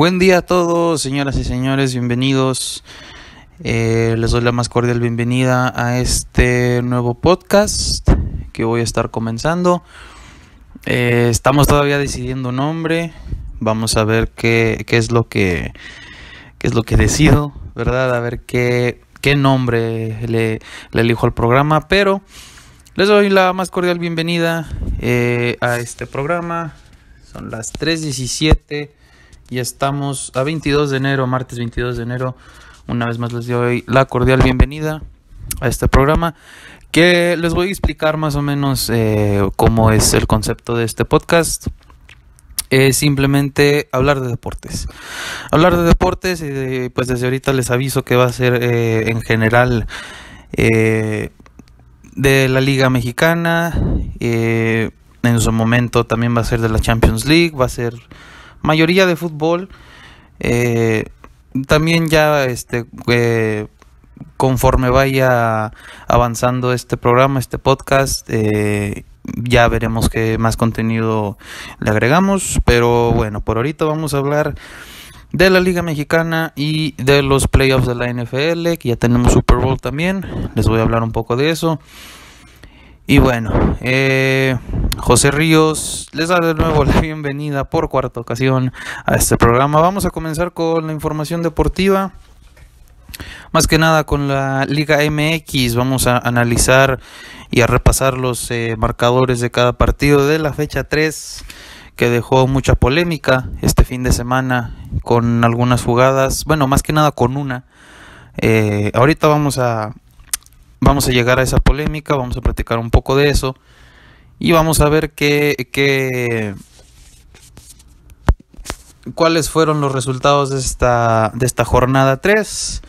Buen día a todos, señoras y señores, bienvenidos. Eh, les doy la más cordial bienvenida a este nuevo podcast que voy a estar comenzando. Eh, estamos todavía decidiendo nombre. Vamos a ver qué, qué, es lo que qué es lo que decido, ¿verdad? A ver qué, qué nombre le, elijo al programa. Pero les doy la más cordial bienvenida eh, a este programa. Son las 3.17 y estamos a 22 de enero, martes 22 de enero. Una vez más les doy la cordial bienvenida a este programa que les voy a explicar más o menos eh, cómo es el concepto de este podcast. Es simplemente hablar de deportes. Hablar de deportes, pues desde ahorita les aviso que va a ser eh, en general eh, de la Liga Mexicana. en su momento también va a ser de la Champions League, va a ser mayoría de fútbol. Eh, también ya este eh, conforme vaya avanzando este programa, este podcast, eh, ya veremos qué más contenido le agregamos. Pero bueno, por ahorita vamos a hablar de la Liga Mexicana y de los playoffs de la NFL, que ya tenemos Super Bowl también. Les voy a hablar un poco de eso. Y bueno, eh, José Ríos les da de nuevo la bienvenida por cuarta ocasión a este programa. Vamos a comenzar con la información deportiva. Más que nada con la Liga MX vamos a analizar y a repasar los eh, marcadores de cada partido de la fecha 3 que dejó mucha polémica este fin de semana con algunas jugadas, bueno, más que nada con una. Eh, ahorita vamos a, Vamos a llegar a esa polémica, vamos a platicar un poco de eso y vamos a ver qué, cuáles fueron los resultados de esta, de esta jornada 3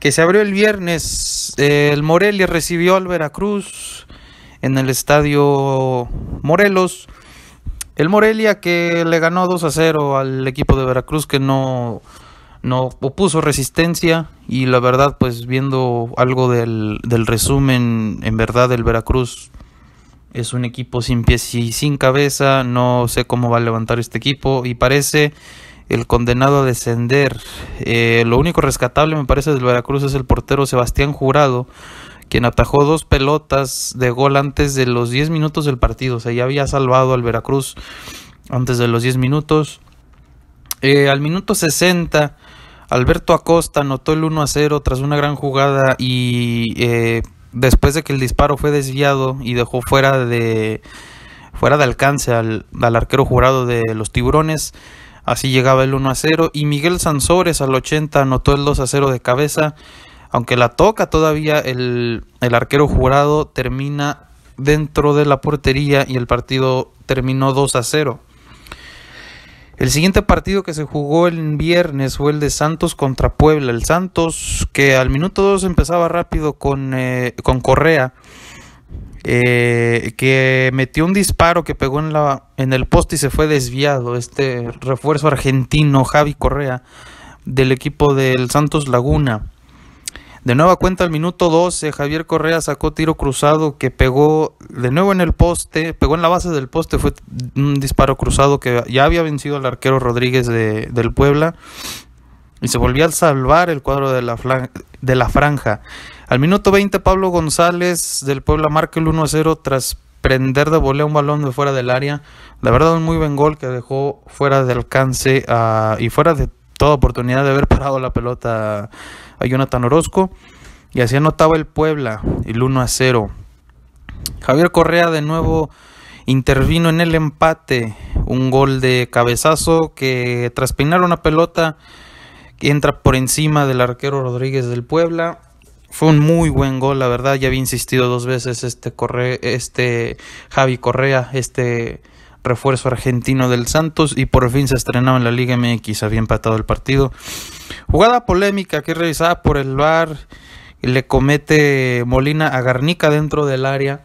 que se abrió el viernes. El Morelia recibió al Veracruz en el estadio Morelos. El Morelia que le ganó 2 a 0 al equipo de Veracruz que no no opuso resistencia y la verdad pues viendo algo del, resumen, en verdad el Veracruz es un equipo sin pies y sin cabeza, no sé cómo va a levantar este equipo y parece el condenado a descender. Eh, lo único rescatable me parece del Veracruz es el portero Sebastián Jurado, quien atajó dos pelotas de gol antes de los 10 minutos del partido, o sea, ya había salvado al Veracruz antes de los 10 minutos. Eh, al minuto 60 Alberto Acosta anotó el 1 a 0 tras una gran jugada y eh, después de que el disparo fue desviado y dejó fuera de fuera de alcance al, al arquero jurado de los Tiburones. Así llegaba el 1 a 0 y Miguel Sansores al 80 anotó el 2 a 0 de cabeza. Aunque la toca todavía el, el arquero jurado termina dentro de la portería y el partido terminó 2 a 0. El siguiente partido que se jugó el viernes fue el de Santos contra Puebla. El Santos que al minuto 2 empezaba rápido con, eh, con Correa, eh, que metió un disparo que pegó en, la, en el poste y se fue desviado. Este refuerzo argentino, Javi Correa, del equipo del Santos Laguna. De nueva cuenta al minuto 12, Javier Correa sacó tiro cruzado que pegó de nuevo en el poste, pegó en la base del poste, fue un disparo cruzado que ya había vencido al arquero Rodríguez de, del Puebla y se volvió a salvar el cuadro de la, de la franja. Al minuto 20, Pablo González del Puebla marca el 1-0 tras prender de volea un balón de fuera del área. La verdad, un muy buen gol que dejó fuera de alcance ah, y fuera de toda oportunidad de haber parado la pelota a Jonathan Orozco y así anotaba el Puebla el 1 a 0. Javier Correa de nuevo intervino en el empate, un gol de cabezazo que tras peinar una pelota entra por encima del arquero Rodríguez del Puebla. Fue un muy buen gol, la verdad, ya había insistido dos veces este, Correa, este Javi Correa, este refuerzo argentino del Santos y por fin se estrenaba en la Liga MX, había empatado el partido. Jugada polémica que es por el VAR, le comete Molina a Garnica dentro del área.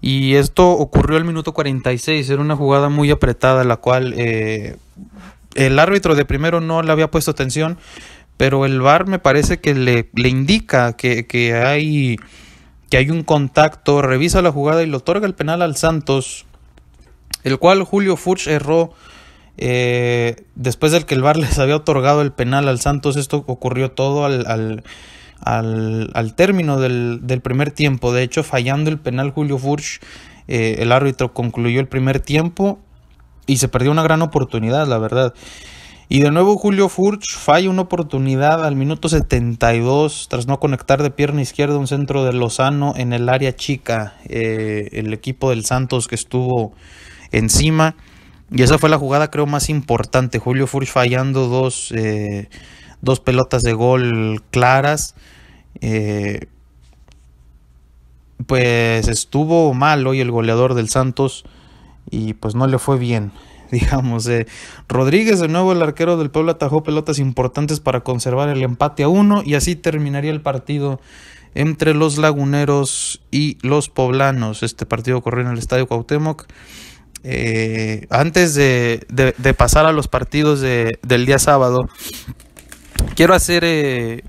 Y esto ocurrió al minuto 46, era una jugada muy apretada, la cual eh, el árbitro de primero no le había puesto atención, pero el VAR me parece que le, indica que, hay, que hay un contacto, revisa la jugada y le otorga el penal al Santos el cual Julio Furch erró eh, después del que el Bar les había otorgado el penal al Santos. Esto ocurrió todo al, al, al, término del, primer tiempo. De hecho, fallando el penal Julio Furch, eh, el árbitro concluyó el primer tiempo y se perdió una gran oportunidad, la verdad. Y de nuevo Julio Furch falla una oportunidad al minuto 72 tras no conectar de pierna izquierda un centro de Lozano en el área chica. Eh, el equipo del Santos que estuvo encima. Y esa fue la jugada creo más importante. Julio Furch fallando dos, eh, pelotas de gol claras. Eh, pues estuvo mal hoy el goleador del Santos y pues no le fue bien. Digamos, eh. Rodríguez de nuevo el arquero del pueblo atajó pelotas importantes para conservar el empate a uno y así terminaría el partido entre los laguneros y los poblanos. Este partido corrió en el Estadio Cuauhtémoc eh, antes de, pasar a los partidos del día sábado, quiero hacer eh,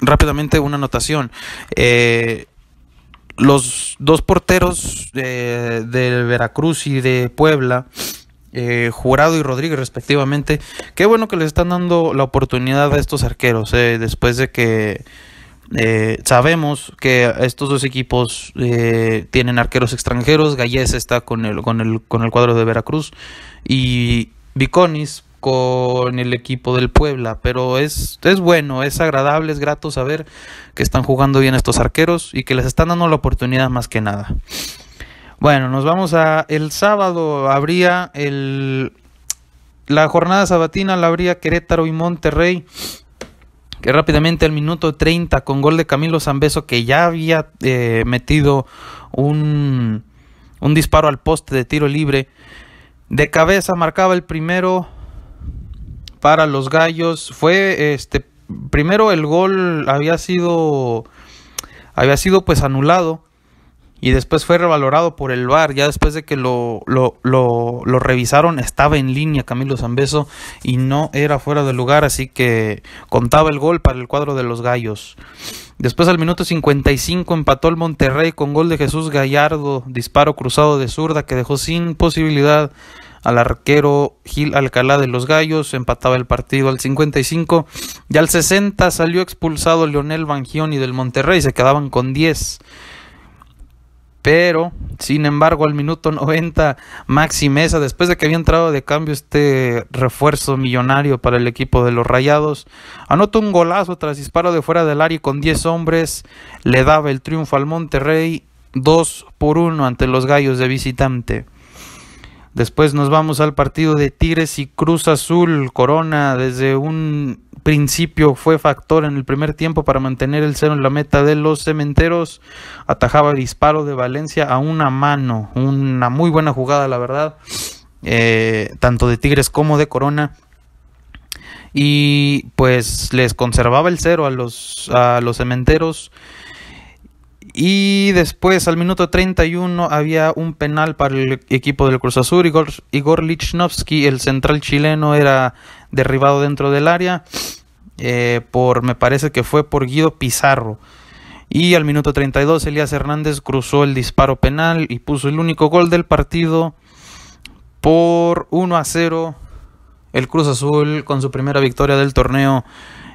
rápidamente una anotación. Eh, los dos porteros eh, de Veracruz y de Puebla, Jurado y Rodríguez respectivamente, qué bueno que les están dando la oportunidad a estos arqueros después de que... Eh, sabemos que estos dos equipos eh, tienen arqueros extranjeros. Gallés está con el, con, el, cuadro de Veracruz y Viconis con el equipo del Puebla. Pero es, es bueno, es agradable, es grato saber que están jugando bien estos arqueros y que les están dando la oportunidad más que nada. Bueno, nos vamos a el sábado. Habría el, la jornada sabatina, la habría Querétaro y Monterrey que rápidamente al minuto 30 con gol de Camilo Zambeso que ya había eh, metido un, un disparo al poste de tiro libre. De cabeza marcaba el primero para los gallos. Fue este primero el gol había sido había sido pues anulado y después fue revalorado por el VAR. Ya después de que lo, lo, lo, revisaron, estaba en línea Camilo Zambeso y no era fuera de lugar, así que contaba el gol para el cuadro de los Gallos. Después al minuto 55 empató el Monterrey con gol de Jesús Gallardo, disparo cruzado de zurda que dejó sin posibilidad al arquero Gil Alcalá de los Gallos, empataba el partido al 55 y al 60 salió expulsado Leonel Bangioni del Monterrey, se quedaban con 10. Pero, sin embargo, al minuto 90, Maxi Mesa, después de que había entrado de cambio este refuerzo millonario para el equipo de los Rayados, anotó un golazo tras disparo de fuera del área y con 10 hombres le daba el triunfo al Monterrey 2 por 1 ante los Gallos de visitante. Después nos vamos al partido de Tigres y Cruz Azul. Corona desde un principio fue factor en el primer tiempo para mantener el cero en la meta de los cementeros. Atajaba el disparo de Valencia a una mano. Una muy buena jugada, la verdad. Eh, tanto de Tigres como de Corona. Y pues les conservaba el cero a los, a los cementeros. Y después, al minuto 31, había un penal para el equipo del Cruz Azul. Igor, Igor Lichnowsky, el central chileno, era derribado dentro del área. Eh, por, me parece que fue por Guido Pizarro. Y al minuto 32, Elías Hernández cruzó el disparo penal y puso el único gol del partido por 1 a 0. El Cruz Azul, con su primera victoria del torneo,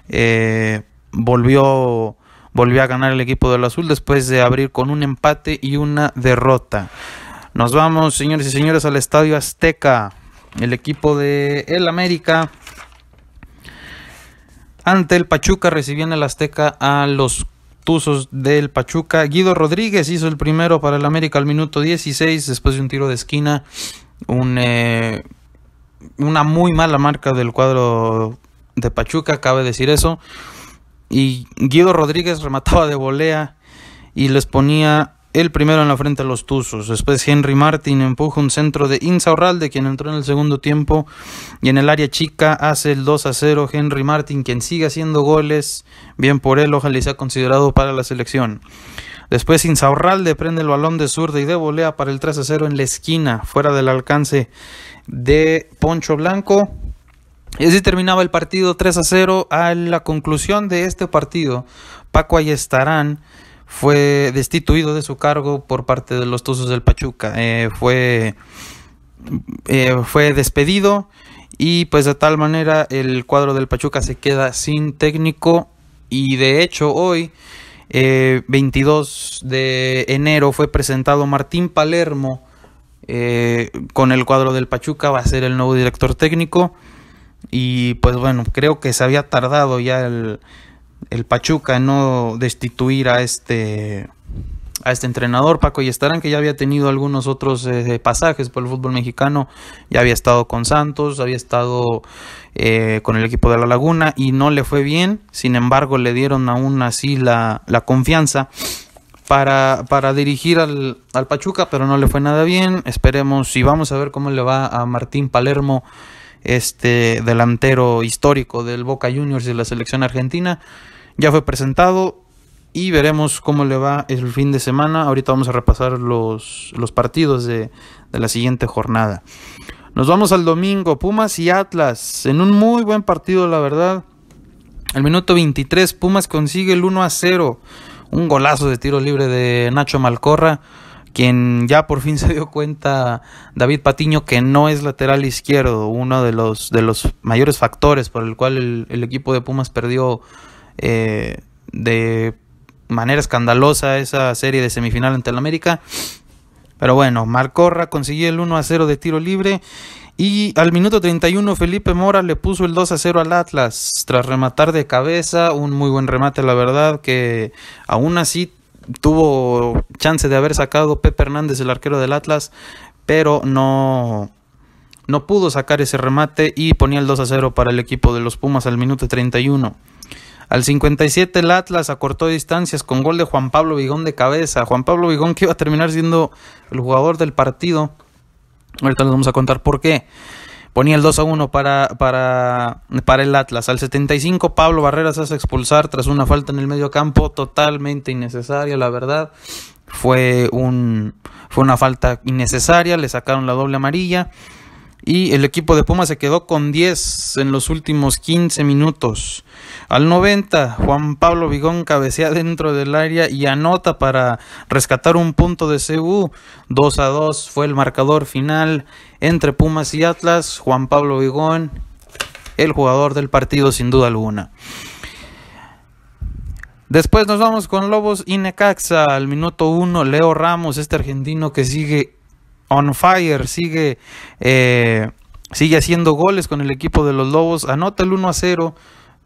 eh, volvió volvió a ganar el equipo del azul después de abrir con un empate y una derrota. Nos vamos, señores y señores, al Estadio Azteca. El equipo de El América ante el Pachuca recibían el Azteca a los Tuzos del Pachuca. Guido Rodríguez hizo el primero para el América al minuto 16 después de un tiro de esquina. Eh, una muy mala marca del cuadro de Pachuca, cabe decir eso y Guido Rodríguez remataba de volea y les ponía el primero en la frente a los Tuzos. Después Henry Martin empuja un centro de Insaurralde, quien entró en el segundo tiempo y en el área chica hace el 2 a 0. Henry Martin, quien sigue haciendo goles, bien por él, ojalá y sea considerado para la selección. Después Insaurralde prende el balón de zurda y de volea para el 3 a 0 en la esquina, fuera del alcance de Poncho Blanco. Y así terminaba el partido 3 a 0. A la conclusión de este partido, Paco Ayestarán fue destituido de su cargo por parte de los Tuzos del Pachuca. Eh, fue, eh, fue despedido y pues de tal manera el cuadro del Pachuca se queda sin técnico y de hecho hoy 22 eh, de enero fue presentado Martín Palermo con el cuadro del Pachuca, va a ser el nuevo director técnico. Y pues bueno, creo que se había tardado ya el, el Pachuca en no destituir a este a este entrenador, Paco y Estarán, que ya había tenido algunos otros eh, pasajes por el fútbol mexicano, ya había estado con Santos, había estado eh, con el equipo de La Laguna y no le fue bien, sin embargo le dieron aún así la, la confianza para, para dirigir al, al Pachuca, pero no le fue nada bien, esperemos y vamos a ver cómo le va a Martín Palermo este delantero histórico del Boca Juniors de la selección argentina. Ya fue presentado y veremos cómo le va el fin de semana. Ahorita vamos a repasar los, los partidos de, de la siguiente jornada. Nos vamos al domingo, Pumas y Atlas, en un muy buen partido la verdad. El minuto 23 Pumas consigue el 1 a 0, un golazo de tiro libre de Nacho Malcorra quien ya por fin se dio cuenta David Patiño que no es lateral izquierdo, uno de los, de los mayores factores por el cual el, equipo de Pumas perdió eh, de manera escandalosa esa serie de semifinal ante el América. Pero bueno, Marcorra consiguió el 1 a 0 de tiro libre. Y al minuto 31 Felipe Mora le puso el 2 a 0 al Atlas tras rematar de cabeza, un muy buen remate la verdad que aún así tuvo chance de haber sacado Pepe Hernández, el arquero del Atlas, pero no, no pudo sacar ese remate y ponía el 2 a 0 para el equipo de los Pumas al minuto 31. Al 57 el Atlas acortó distancias con gol de Juan Pablo Vigón de cabeza. Juan Pablo Vigón que iba a terminar siendo el jugador del partido. Ahorita les vamos a contar por qué ponía el 2 a 1 para, para, para el Atlas. Al 75, Pablo Barreras hace expulsar tras una falta en el medio campo totalmente innecesaria, la verdad. Fue, un, fue una falta innecesaria, le sacaron la doble amarilla y el equipo de Pumas se quedó con 10 en los últimos 15 minutos. Al 90, Juan Pablo Vigón cabecea dentro del área y anota para rescatar un punto de CU. 2 a 2 fue el marcador final entre Pumas y Atlas. Juan Pablo Vigón, el jugador del partido sin duda alguna. Después nos vamos con Lobos y Necaxa. Al minuto 1, Leo Ramos, este argentino que sigue on fire, sigue, eh, sigue haciendo goles con el equipo de los Lobos, anota el 1 a 0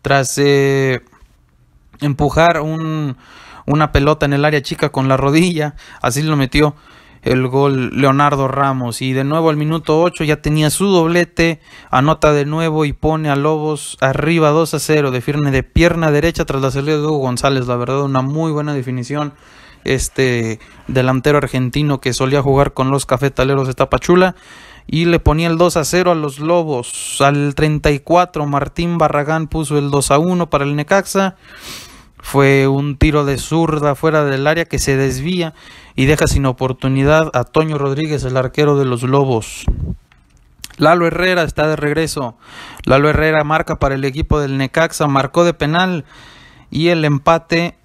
tras eh, empujar un, una pelota en el área chica con la rodilla, así lo metió el gol Leonardo Ramos y de nuevo al minuto 8 ya tenía su doblete, anota de nuevo y pone a Lobos arriba 2 a 0 de firme de pierna derecha tras la salida de Hugo González, la verdad una muy buena definición este delantero argentino que solía jugar con los cafetaleros de Tapachula y le ponía el 2 a 0 a los Lobos. Al 34 Martín Barragán puso el 2 a 1 para el Necaxa. Fue un tiro de zurda fuera del área que se desvía y deja sin oportunidad a Toño Rodríguez, el arquero de los Lobos. Lalo Herrera está de regreso. Lalo Herrera marca para el equipo del Necaxa, marcó de penal y el empate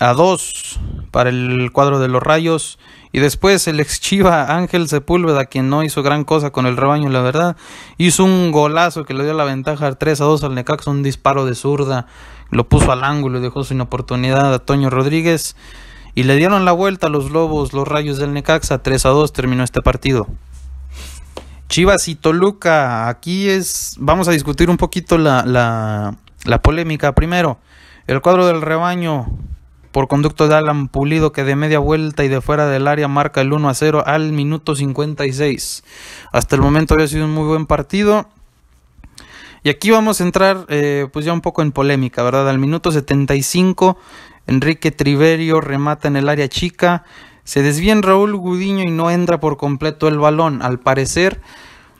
a 2 para el cuadro de los Rayos. Y después el ex Chiva Ángel Sepúlveda, quien no hizo gran cosa con el rebaño, la verdad, hizo un golazo que le dio la ventaja 3 a 2 al Necaxa, un disparo de zurda, lo puso al ángulo y dejó sin oportunidad a Toño Rodríguez. Y le dieron la vuelta a los Lobos, los Rayos del Necaxa, 3 a 2 terminó este partido. Chivas y Toluca, aquí es, vamos a discutir un poquito la, la, la polémica primero. El cuadro del rebaño por conducto de Alan Pulido que de media vuelta y de fuera del área marca el 1 a 0 al minuto 56. Hasta el momento había sido un muy buen partido. Y aquí vamos a entrar eh, pues ya un poco en polémica, ¿verdad? Al minuto 75 Enrique Triverio remata en el área chica. Se desvía en Raúl Gudiño y no entra por completo el balón. Al parecer,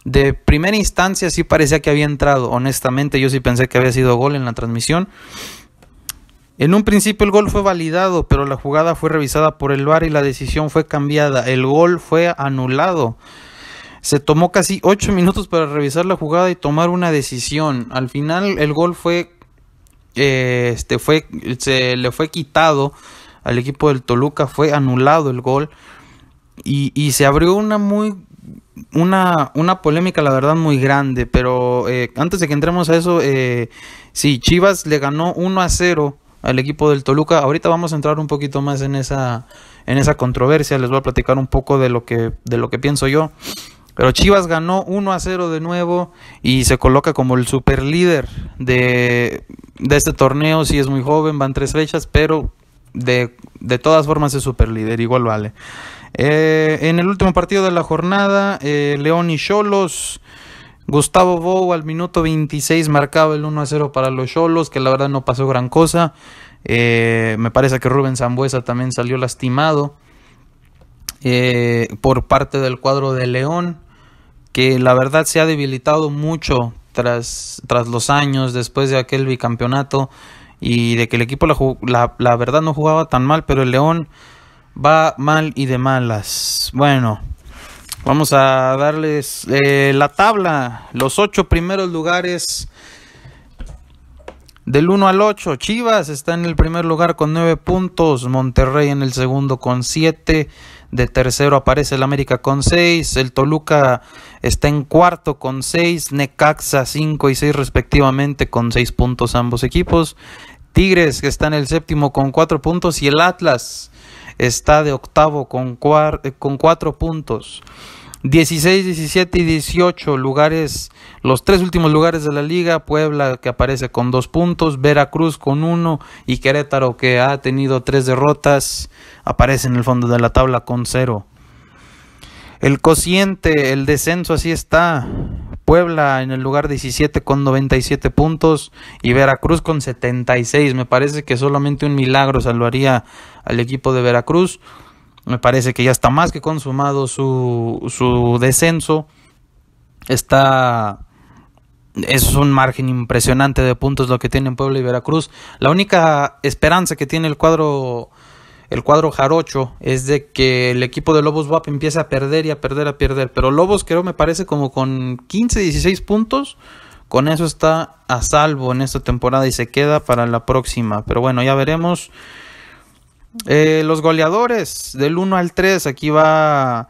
de primera instancia sí parecía que había entrado. Honestamente, yo sí pensé que había sido gol en la transmisión. En un principio el gol fue validado, pero la jugada fue revisada por el VAR y la decisión fue cambiada. El gol fue anulado. Se tomó casi 8 minutos para revisar la jugada y tomar una decisión. Al final el gol fue eh, este fue se le fue quitado al equipo del Toluca, fue anulado el gol y, se abrió una muy una, una, polémica, la verdad, muy grande. Pero eh, antes de que entremos a eso, eh, sí, Chivas le ganó 1 a 0 al equipo del Toluca. Ahorita vamos a entrar un poquito más en esa, en esa controversia, les voy a platicar un poco de lo que, de lo que pienso yo. Pero Chivas ganó 1 a 0 de nuevo y se coloca como el super líder de, este torneo. Si es muy joven, van tres fechas, pero de, todas formas es super líder, igual vale. Eh, en el último partido de la jornada, eh, León y Cholos Gustavo Bou al minuto 26 marcaba el 1 a 0 para los Cholos, que la verdad no pasó gran cosa. Eh, me parece que Rubén Zambuesa también salió lastimado eh, por parte del cuadro de León, que la verdad se ha debilitado mucho tras, tras los años después de aquel bicampeonato y de que el equipo la, la verdad no jugaba tan mal, pero el León va mal y de malas. Bueno, Vamos a darles eh, la tabla, los ocho primeros lugares del 1 al 8. Chivas está en el primer lugar con 9 puntos, Monterrey en el segundo con 7, de tercero aparece el América con 6, el Toluca está en cuarto con 6, Necaxa 5 y 6 respectivamente con 6 puntos ambos equipos, Tigres que está en el séptimo con 4 puntos y el Atlas está de octavo con, con 4 puntos. 16, 17 y 18 lugares, los tres últimos lugares de la liga, Puebla que aparece con dos puntos, Veracruz con uno y Querétaro que ha tenido tres derrotas, aparece en el fondo de la tabla con cero. El cociente, el descenso así está. Puebla en el lugar 17 con 97 puntos y Veracruz con 76. Me parece que solamente un milagro salvaría al equipo de Veracruz. Me parece que ya está más que consumado su, su descenso. Está es un margen impresionante de puntos lo que tienen Puebla y Veracruz. La única esperanza que tiene el cuadro el cuadro jarocho es de que el equipo de Lobos WAP empiece a perder y a perder a perder, pero Lobos creo me parece como con 15, 16 puntos, con eso está a salvo en esta temporada y se queda para la próxima, pero bueno, ya veremos. Eh, los goleadores, del 1 al 3, aquí va,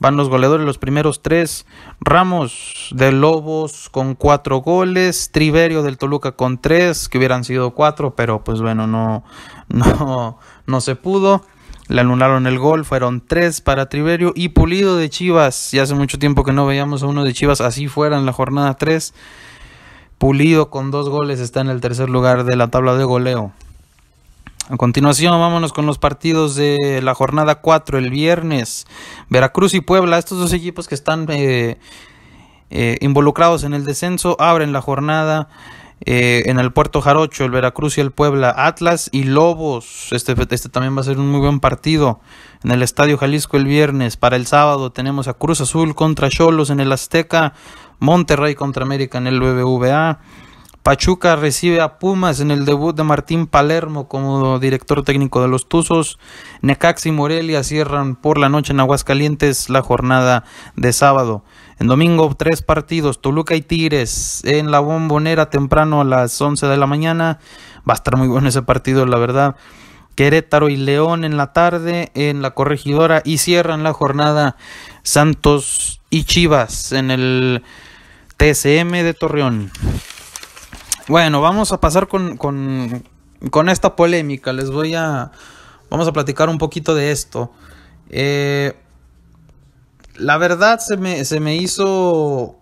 van los goleadores, los primeros tres. Ramos de Lobos con cuatro goles, Triverio del Toluca con tres, que hubieran sido cuatro, pero pues bueno, no, no, no se pudo. Le anularon el gol, fueron tres para Triverio y Pulido de Chivas. Ya hace mucho tiempo que no veíamos a uno de Chivas así fuera en la jornada 3. Pulido con dos goles está en el tercer lugar de la tabla de goleo. A continuación, vámonos con los partidos de la jornada 4 el viernes. Veracruz y Puebla, estos dos equipos que están eh, eh, involucrados en el descenso, abren la jornada eh, en el Puerto Jarocho, el Veracruz y el Puebla, Atlas y Lobos. Este, este también va a ser un muy buen partido en el Estadio Jalisco el viernes. Para el sábado tenemos a Cruz Azul contra Cholos en el Azteca, Monterrey contra América en el BBVA. Pachuca recibe a Pumas en el debut de Martín Palermo como director técnico de los Tuzos. Necax y Morelia cierran por la noche en Aguascalientes la jornada de sábado. En domingo, tres partidos: Toluca y Tigres en la Bombonera temprano a las 11 de la mañana. Va a estar muy bueno ese partido, la verdad. Querétaro y León en la tarde en la Corregidora y cierran la jornada Santos y Chivas en el TSM de Torreón. Bueno, vamos a pasar con, con, esta polémica. Les voy a. Vamos a platicar un poquito de esto. Eh, la verdad se me, se me hizo.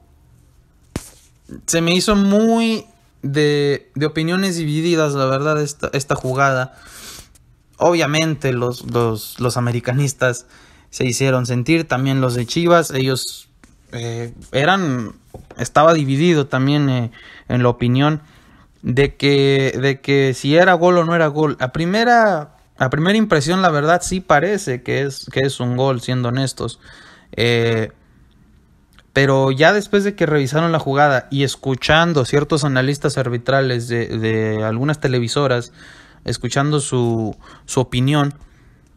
Se me hizo muy de, de opiniones divididas, la verdad, esta, esta jugada. Obviamente, los, los americanistas se hicieron sentir, también los de Chivas, ellos eh, eran estaba dividido también eh, en la opinión de que, de que si era gol o no era gol. A primera, primera impresión, la verdad, sí parece que es, que es un gol, siendo honestos. Eh, pero ya después de que revisaron la jugada y escuchando ciertos analistas arbitrales de, de algunas televisoras, escuchando su, su, opinión,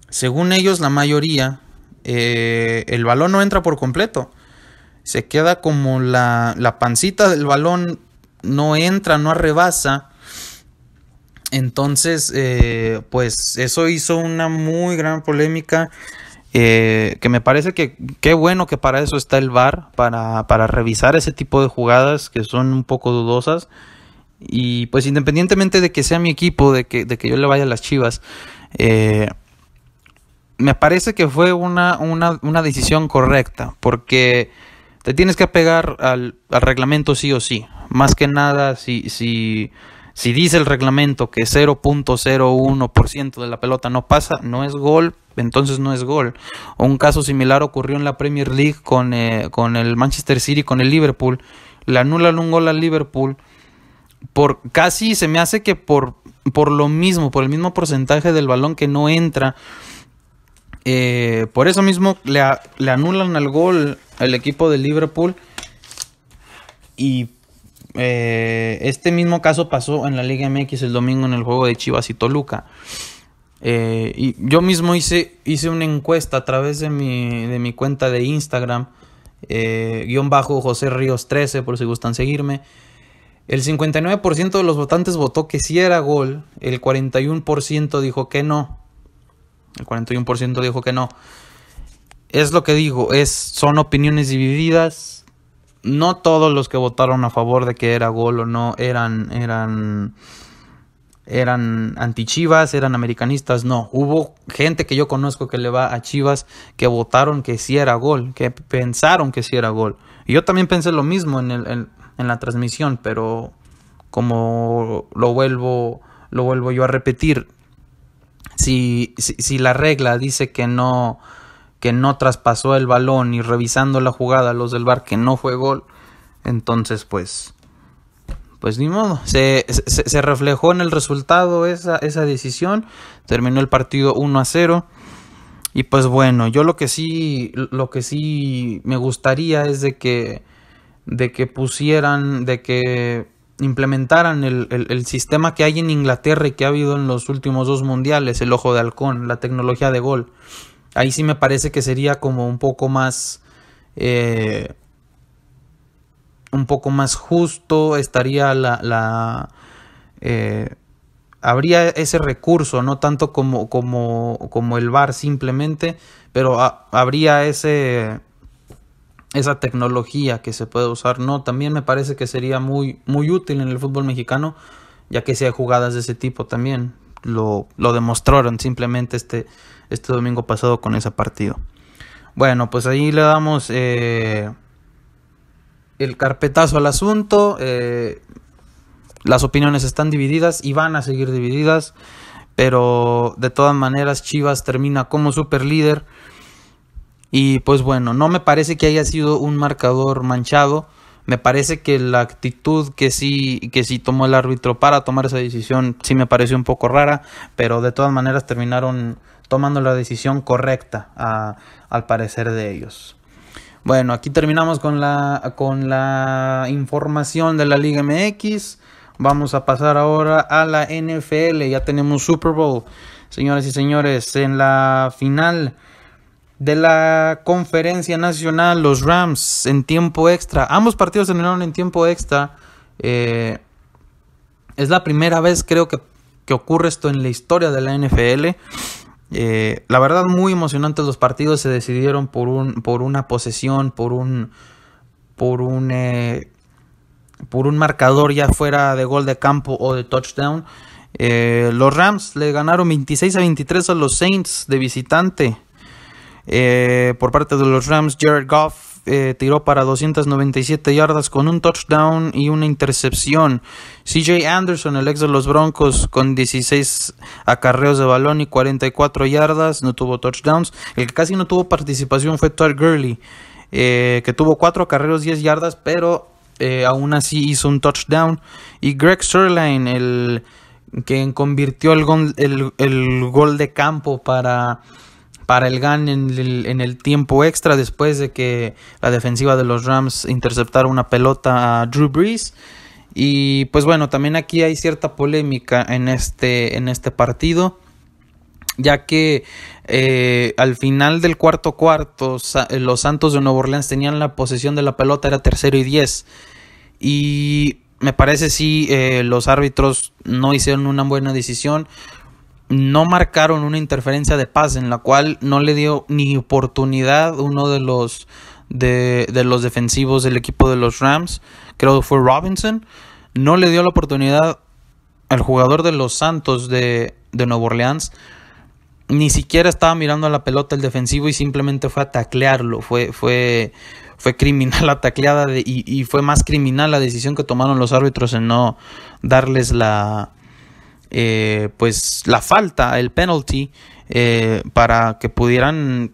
según ellos la mayoría, eh, el balón no entra por completo. Se queda como la, la pancita del balón no entra, no arrebasa. Entonces, eh, pues eso hizo una muy gran polémica. Eh, que me parece que qué bueno que para eso está el VAR, para, revisar ese tipo de jugadas que son un poco dudosas. Y pues independientemente de que sea mi equipo, de que, yo le vaya a las chivas, eh, me parece que fue una, una, una decisión correcta, porque te tienes que apegar al, reglamento sí o sí. Más que nada, si, si, si dice el reglamento que 0.01% de la pelota no pasa, no es gol, entonces no es gol. Un caso similar ocurrió en la Premier League eh, con, el Manchester City, con el Liverpool. Le anulan un gol al Liverpool por casi se me hace que por, por lo mismo, por el mismo porcentaje del balón que no entra. Eh, por eso mismo le, le anulan al gol el equipo de Liverpool. Y eh, este mismo caso pasó en la Liga MX el domingo en el juego de Chivas y Toluca. Eh, y yo mismo hice, hice una encuesta a través de mi, cuenta de Instagram, eh, guión bajo José Ríos 13, por si gustan seguirme. El 59% de los votantes votó que sí era gol, el 41% dijo que no. El 41% dijo que no es lo que digo, es, son opiniones divididas. No todos los que votaron a favor de que era gol o no eran, eran, eran anti-Chivas, eran americanistas, no. Hubo gente que yo conozco que le va a Chivas que votaron que sí era gol, que pensaron que sí era gol. Y yo también pensé lo mismo en, el, en, la transmisión, pero como lo vuelvo, lo vuelvo yo a repetir, si, si la regla dice que no que no traspasó el balón y revisando la jugada los del bar que no fue gol. Entonces, pues, pues ni modo. Se, se, reflejó en el resultado esa, esa, decisión. Terminó el partido 1 a 0. Y pues bueno, yo lo que sí, lo que sí me gustaría es de que, de que pusieran, de que implementaran el, el, el, sistema que hay en Inglaterra y que ha habido en los últimos dos mundiales, el ojo de halcón, la tecnología de gol. Ahí sí me parece que sería como un poco más... Eh, un poco más justo estaría la... Eh, habría ese recurso, no tanto como, como, como el VAR simplemente, pero habría ese esa tecnología que se puede usar. No, también me parece que sería muy, muy útil en el fútbol mexicano, ya que si hay jugadas de ese tipo también. Lo, lo demostraron simplemente este, este domingo pasado con ese partido. Bueno, pues ahí le damos eh, el carpetazo al asunto. Eh, las opiniones están divididas y van a seguir divididas. Pero de todas maneras, Chivas termina como super líder. Y pues bueno, no me parece que haya sido un marcador manchado. Me parece que la actitud que sí, que sí tomó el árbitro para tomar esa decisión sí me pareció un poco rara. Pero de todas maneras terminaron tomando la decisión correcta al parecer de ellos. Bueno, aquí terminamos con la, con la información de la Liga MX. Vamos a pasar ahora a la NFL. Ya tenemos Super Bowl, Señores y señores. En la final de la conferencia nacional, los Rams en tiempo extra. Ambos partidos terminaron en tiempo extra. Eh, es la primera vez, creo que, que ocurre esto en la historia de la NFL. Eh, la verdad, muy emocionantes los partidos. Se decidieron por, un, por una posesión, por un. por un. Eh, por un marcador ya fuera de gol de campo o de touchdown. Eh, los Rams le ganaron 26 a 23 a los Saints de visitante. por parte de los Rams, Jared Goff eh, tiró para 297 yardas con un touchdown y una intercepción. CJ Anderson, el ex de los Broncos, con 16 acarreos de balón y 44 yardas, no tuvo touchdowns. El que casi no tuvo participación fue Todd Gurley, eh, que tuvo 4 acarreos, 10 yardas, pero eh, aún así hizo un touchdown. Y Greg Sherline, el quien convirtió el gol de campo para para el GAN en el, tiempo extra después de que la defensiva de los Rams interceptara una pelota a Drew Brees. Y pues bueno, también aquí hay cierta polémica en este, en este partido ya que eh, al final del cuarto cuarto los Santos de Nueva Orleans tenían la posesión de la pelota, era tercero y diez. Y me parece si eh, los árbitros no hicieron una buena decisión no marcaron una interferencia de paz en la cual no le dio ni oportunidad uno de los de, de los defensivos del equipo de los Rams, creo que fue Robinson, no le dio la oportunidad al jugador de los Santos de, Nuevo Orleans. Ni siquiera estaba mirando a la pelota el defensivo y simplemente fue a taclearlo. Fue, fue, fue criminal la tacleada y fue más criminal la decisión que tomaron los árbitros en no darles la, eh, pues la falta, el penalty, eh, para que pudieran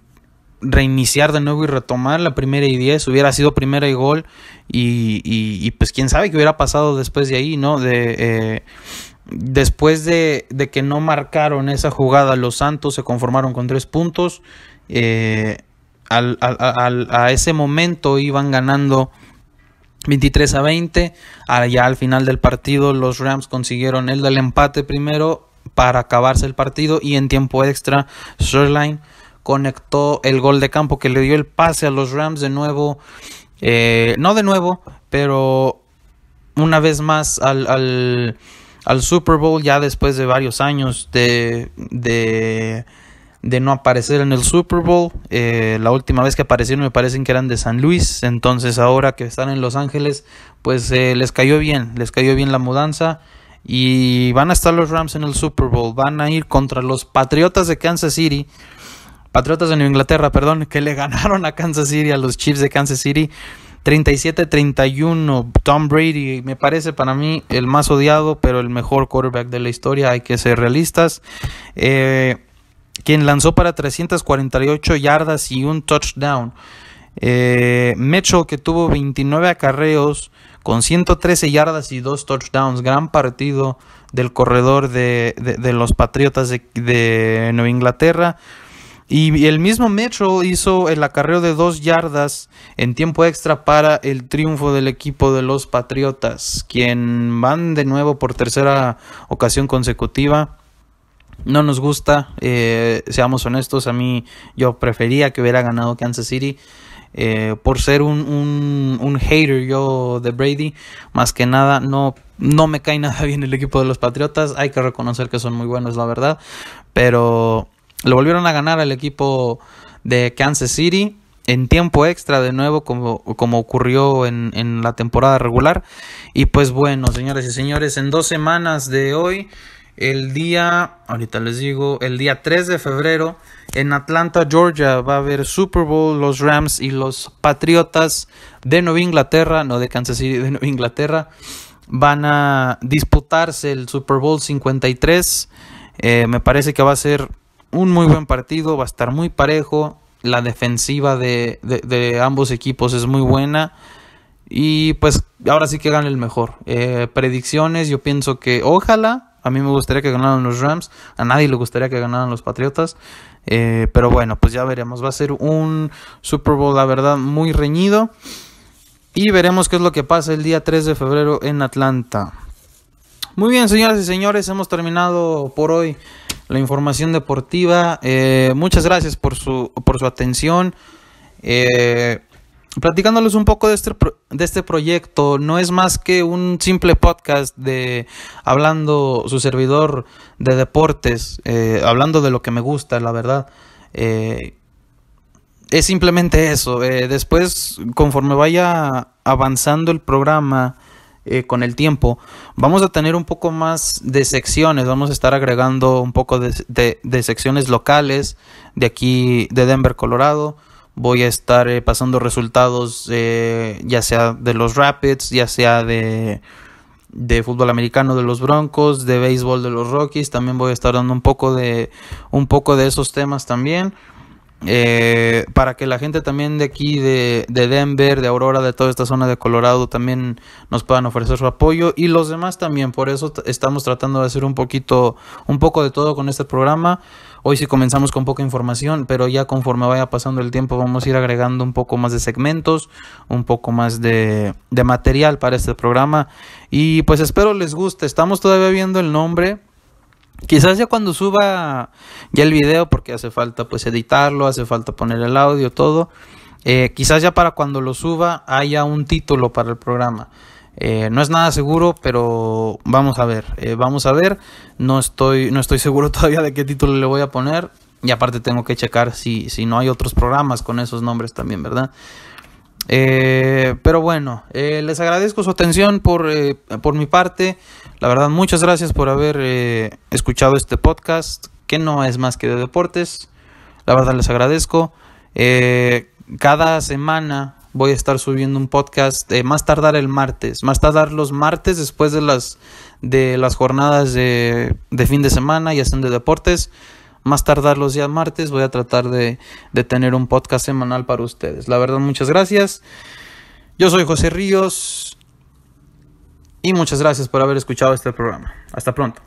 reiniciar de nuevo y retomar la primera y diez, hubiera sido primera y gol y, pues quién sabe qué hubiera pasado después de ahí, ¿no? De, eh, después de, que no marcaron esa jugada, los Santos se conformaron con tres puntos, a ese momento iban ganando 23 a 20. Allá al final del partido los Rams consiguieron el del empate primero para acabarse el partido y en tiempo extra Sherline conectó el gol de campo que le dio el pase a los Rams de nuevo. Eh, no de nuevo, pero una vez más al, al, al, Super Bowl ya después de varios años de, de de no aparecer en el Super Bowl. Eh, la última vez que aparecieron me parecen que eran de San Luis. Entonces ahora que están en Los Ángeles, pues eh, les cayó bien, les cayó bien la mudanza. Y van a estar los Rams en el Super Bowl. Van a ir contra los Patriotas de Kansas City. Patriotas de Nueva Inglaterra, perdón, que le ganaron a Kansas City, a los Chiefs de Kansas City. 37-31, Tom Brady me parece para mí el más odiado, pero el mejor quarterback de la historia, hay que ser realistas. Eh, quien lanzó para 348 yardas y un touchdown. Eh, Metro que tuvo 29 acarreos con 113 yardas y dos touchdowns. Gran partido del corredor de, los Patriotas de, de, Nueva Inglaterra. Y el mismo Metro hizo el acarreo de dos yardas en tiempo extra para el triunfo del equipo de los Patriotas, quien van de nuevo por tercera ocasión consecutiva no nos gusta. Eh, seamos honestos, a mí yo prefería que hubiera ganado Kansas City. Eh, por ser un, hater yo de Brady, más que nada no, no me cae nada bien el equipo de los Patriotas. Hay que reconocer que son muy buenos, la verdad. Pero lo volvieron a ganar al equipo de Kansas City en tiempo extra de nuevo como, como ocurrió en, en la temporada regular. Y pues bueno, señores y señores, en dos semanas de hoy el día, ahorita les digo, el día 3 de febrero en Atlanta, Georgia, va a haber Super Bowl, los Rams y los Patriotas de Nueva Inglaterra, no de Kansas City, de Nueva Inglaterra, van a disputarse el Super Bowl 53. Eh, me parece que va a ser un muy buen partido, va a estar muy parejo. La defensiva de, ambos equipos es muy buena. Y pues ahora sí que gane el mejor. Eh, predicciones, yo pienso que ojalá a mí me gustaría que ganaran los Rams. A nadie le gustaría que ganaran los Patriotas. Eh, pero bueno, pues ya veremos. Va a ser un Super Bowl, la verdad, muy reñido. Y veremos qué es lo que pasa el día 3 de febrero en Atlanta. Muy bien, señoras y señores, hemos terminado por hoy la información deportiva. Eh, muchas gracias por su, por su atención. Eh, platicándoles un poco de este, de este proyecto. No es más que un simple podcast de hablando su servidor de deportes, eh, hablando de lo que me gusta, la verdad. Eh, es simplemente eso. Eh, después, conforme vaya avanzando el programa con el tiempo, vamos a tener un poco más de secciones. Vamos a estar agregando un poco de secciones locales de aquí, de Denver, Colorado voy a estar eh, pasando resultados ya sea de los Rapids, ya sea de, de fútbol americano de los Broncos, de béisbol de los Rockies, también voy a estar dando un poco de, un poco de esos temas también. Eh, para que la gente también de aquí, de, de, Denver, de Aurora, de toda esta zona de Colorado, también nos puedan ofrecer su apoyo y los demás también. Por eso estamos tratando de hacer un poquito, un poco de todo con este programa. Hoy sí comenzamos con poca información, pero ya conforme vaya pasando el tiempo vamos a ir agregando un poco más de segmentos, un poco más de, material para este programa. Y pues espero les guste. Estamos todavía viendo el nombre. Quizás ya cuando suba ya el video, porque hace falta pues editarlo, hace falta poner el audio, todo. Eh, quizás ya para cuando lo suba haya un título para el programa. Eh, no es nada seguro, pero vamos a ver, eh, vamos a ver. No estoy, no estoy seguro todavía de qué título le voy a poner. Y aparte tengo que checar si, si no hay otros programas con esos nombres también, ¿verdad? Eh, pero bueno, les agradezco su atención por, por mi parte. La verdad, muchas gracias por haber escuchado este podcast, que no es más que de deportes. La verdad, les agradezco. cada semana voy a estar subiendo un podcast de eh, más tardar el martes, más tardar los martes después de las, de las jornadas de, de fin de semana y hacen de deportes. Más tardar los días martes voy a tratar de, de tener un podcast semanal para ustedes. La verdad, muchas gracias. Yo soy José Ríos y muchas gracias por haber escuchado este programa. Hasta pronto.